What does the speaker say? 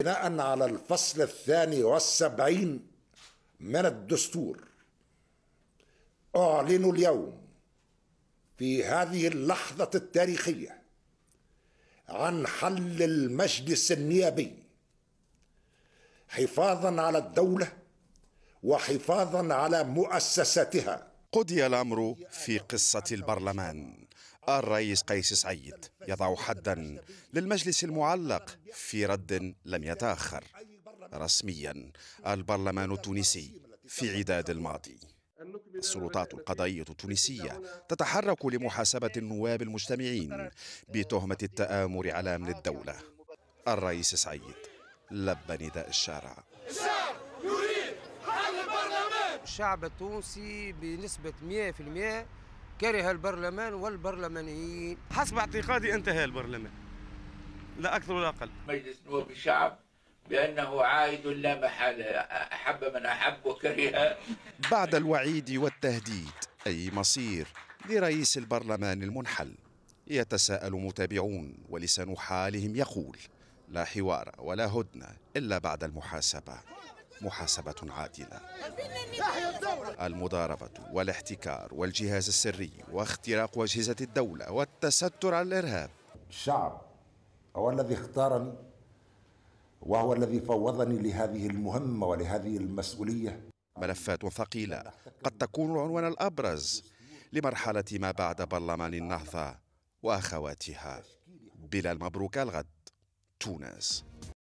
بناء على الفصل الثاني والسبعين من الدستور أعلن اليوم في هذه اللحظة التاريخية عن حل المجلس النيابي حفاظا على الدولة وحفاظا على مؤسساتها قضي الأمر في قصة البرلمان الرئيس قيس سعيد يضع حدا للمجلس المعلق في رد لم يتاخر رسميا البرلمان التونسي في عداد الماضي السلطات القضائية التونسية تتحرك لمحاسبة النواب المجتمعين بتهمة التآمر على أمن الدولة الرئيس سعيد لبى نداء الشارع الشعب يريد حل البرلمان الشعب التونسي بنسبة 100% كره البرلمان والبرلمانيين حسب اعتقادي انتهى البرلمان لا أكثر ولا أقل مجلس نواب الشعب بأنه عائد لا محالة أحب من أحب وكره بعد الوعيد والتهديد أي مصير لرئيس البرلمان المنحل يتساءل متابعون ولسان حالهم يقول لا حوار ولا هدنة إلا بعد المحاسبة محاسبة عادلة المضاربة والاحتكار والجهاز السري واختراق أجهزة الدولة والتستر على الإرهاب الشعب هو الذي اختارني وهو الذي فوضني لهذه المهمة ولهذه المسؤولية ملفات ثقيلة قد تكون العنوان الأبرز لمرحلة ما بعد برلمان النهضة وأخواتها بلا المبروك الغد تونس